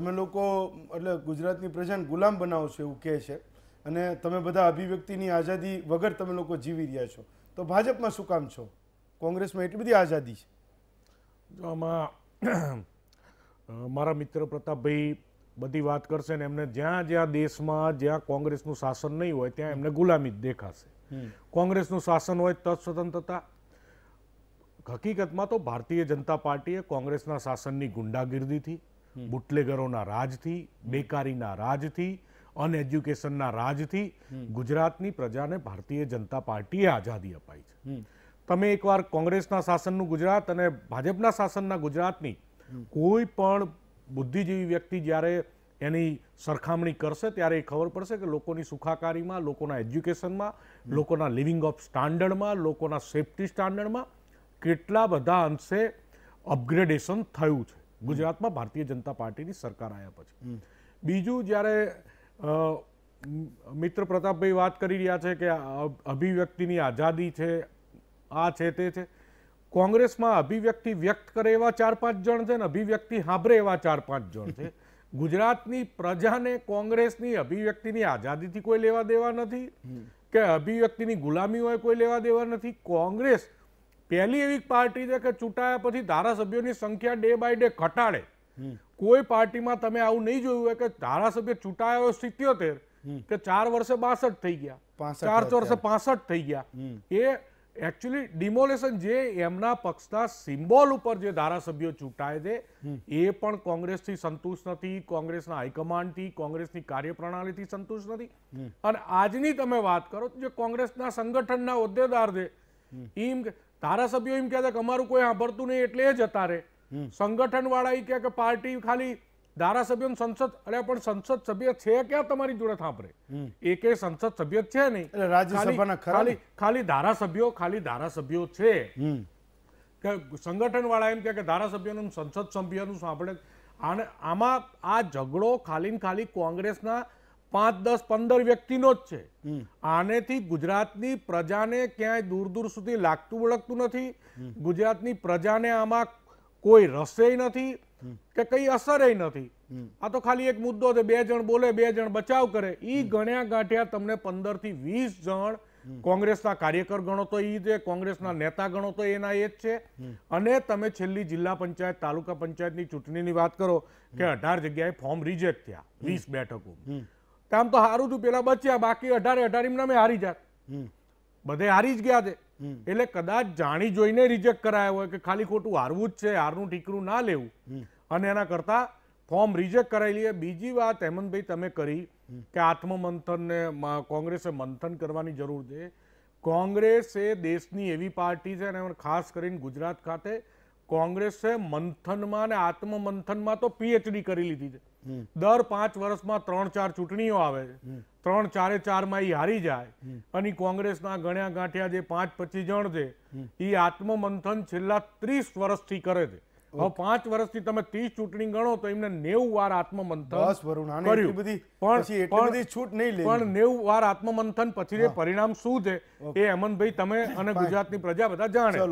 તમે લોકો એટલે ગુજરાતની પ્રજાને ગુલામ બનાવો છો એવું કહે છે અને તમે બધા અભિવ્યક્તિની આઝાદી વગર તમે લોકો જીવી રહ્યા છો તો ભાજપમાં શું કામ છો કોંગ્રેસમાં એટલી બધી આઝાદી છે જો આમાં મારા મિત્ર પ્રતાપભાઈ બધી વાત કરશે ને એમને જ્યાં જ્યાં દેશમાં જ્યાં કોંગ્રેસનું શાસન નહીં હોય ત્યાં એમને ગુલામી દેખાશે કોંગ્રેસનું શાસન હોય તત હકીકતમાં તો ભારતીય જનતા પાર્ટીએ કોંગ્રેસના શાસનની ગુંડાગીર્દીથી બુટલેગરોના રાજથી બેકારીના રાજથી અનએજ્યુકેશનના રાજથી ગુજરાતની પ્રજાને ભારતીય જનતા પાર્ટીએ આઝાદી અપાઈ છે તમે એકવાર કોંગ્રેસના શાસનનું ગુજરાત અને ભાજપના શાસનના ગુજરાતની કોઈ પણ બુદ્ધિજીવી વ્યક્તિ જ્યારે એની સરખામણી કરશે ત્યારે એ ખબર પડશે કે લોકોની સુખાકારીમાં લોકોના એજ્યુકેશનમાં લોકોના લિવિંગ ઓફ સ્ટાન્ડર્ડમાં લોકોના સેફટી સ્ટાન્ડર્ડમાં કેટલા બધા અંશે અપગ્રેડેશન થયું છે ગુજરાતમાં ભારતીય જનતા પાર્ટીની સરકાર આવ્યા પછી બીજું જ્યારે મિત્ર પ્રતાપભાઈ વાત કરી રહ્યા છે કે અભિવ્યક્તિની આઝાદી છે આ છે તે છે કોંગ્રેસમાં અભિવ્યક્તિ વ્યક્ત કરે એવા ચાર પાંચ જણ છે ને અભિવ્યક્તિ સાંભળે એવા ચાર પાંચ જણ છે ગુજરાતની પ્રજાને કોંગ્રેસની અભિવ્યક્તિની આઝાદીથી કોઈ લેવા દેવા નથી કે અભિવ્યક્તિની ગુલામીઓએ કોઈ લેવા દેવા નથી કોંગ્રેસ પહેલી એવી પાર્ટી છે કે ચૂંટાયા પછી ધારાસભ્યોની સંખ્યા ડે બાય ડે ઘટાડે કોઈ પાર્ટીમાં તમે આવું નહીં જોયું હોય કે ધારાસભ્ય ચૂંટાયા હોય સિત્યોતેર તે ચાર વર્ષે બાસઠ થઈ ગયા ચાર વર્ષે પાસઠ થઈ ગયા એ એકચ્યુઅલી ડિમોલેશન જે એમના પક્ષના સિમ્બોલ ઉપર જે ધારાસભ્યો ચૂંટાય છે એ પણ કોંગ્રેસથી સંતુષ્ટ નથી કોંગ્રેસના હાઈકમાન્ડથી કોંગ્રેસની કાર્યપ્રણાલીથી સંતુષ્ટ નથી અને આજની તમે વાત કરો જે કોંગ્રેસના સંગઠનના હોદ્દેદાર છે એમ ધારાસભ્યો એમ કહે કે અમારું કોઈ સાંભળતું નહીં એટલે એ જતા રહે સંગઠન વાળા એ કે પાર્ટી ખાલી ધારાસભ્યો સંસદ અરે પણ સંસદ સભ્ય છે ક્યાં તમારી જોડે સાંભળે એક સંસદ સભ્ય છે નહીં રાજ્યસભાના ખાલી ખાલી ધારાસભ્યો ખાલી ધારાસભ્યો છે કે સંગઠન વાળા એમ કે ધારાસભ્યોનું સંસદ સભ્યનું સાંભળે આને આમાં આ ઝઘડો ખાલી ને ખાલી કોંગ્રેસના પાંચ દસ પંદર વ્યક્તિનો જ છે આનેથી ગુજરાતની પ્રજાને ક્યાંય દૂર દૂર સુધી લાગતું વળગતું નથી ગુજરાતની પ્રજાને આમાં કોઈ રસે નથી કે કઈ અસર નથી આ તો ખાલી એક મુદ્દો છે બે જણ બોલે બે જણ બચાવ કરે એ ગણ્યા ગાંઠ્યા તમને પંદર થી વીસ જણ કોંગ્રેસના કાર્યકર ગણો તો એ છે કોંગ્રેસના નેતા ગણો તો એના એ જ છે અને તમે છેલ્લી જિલ્લા પંચાયત તાલુકા પંચાયતની ચૂંટણીની વાત કરો કે અઢાર જગ્યાએ ફોર્મ રિજેક્ટ થયા વીસ બેઠકો કામ તો હારું તું પેલા બચ્યા બાકી અઢારે અઢારી નામે હારી જાત બધે હારી જ ગયા છે એટલે કદાચ જાણી જોઈને રિજેક્ટ કરાયો હોય કે ખાલી ખોટું હારવું જ છે હારનું ઠીકરું ના લેવું અને એના કરતા ફોર્મ રિજેક્ટ કરાવી લઈએ બીજી વાત હેમંતભાઈ તમે કરી કે આત્મમંથનને કોંગ્રેસે મંથન કરવાની જરૂર છે કોંગ્રેસે દેશની એવી પાર્ટી છે અને ખાસ કરીને ગુજરાત ખાતે કોંગ્રેસે મંથનમાં અને આત્મમંથનમાં તો પીએચડી કરી લીધી છે દર પાંચ વર્ષમાં ત્રણ ચાર ચૂંટણીઓ આવે છે ત્રણ ચારે ચારમાં એ હારી જાય અને કોંગ્રેસના ગણ્યા ગાંઠ્યા જે પાંચ પચીસ જણ છે એ આત્મમંથન છેલ્લા ત્રીસ વર્ષથી કરે છે હવે પાંચ વર્ષથી તમે ત્રીસ ચૂંટણી ગણો તો એમને નેવું વાર આત્મમંથન કર્યું પણ છૂટ નહીં પણ નેવું વાર આત્મમંથન પછી પરિણામ શું છે એ હેમંતભાઈ તમે અને ગુજરાતની પ્રજા બધા જાણે